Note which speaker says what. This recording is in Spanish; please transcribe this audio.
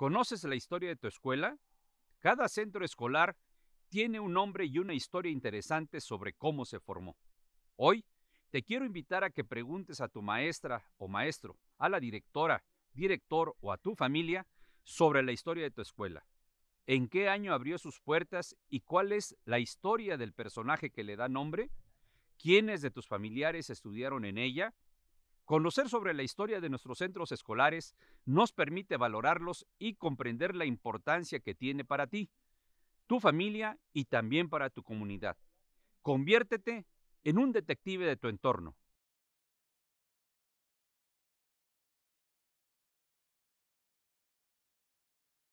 Speaker 1: ¿Conoces la historia de tu escuela? Cada centro escolar tiene un nombre y una historia interesante sobre cómo se formó. Hoy te quiero invitar a que preguntes a tu maestra o maestro, a la directora, director o a tu familia sobre la historia de tu escuela. ¿En qué año abrió sus puertas y cuál es la historia del personaje que le da nombre? ¿Quiénes de tus familiares estudiaron en ella? Conocer sobre la historia de nuestros centros escolares nos permite valorarlos y comprender la importancia que tiene para ti, tu familia y también para tu comunidad. Conviértete en un detective de tu entorno.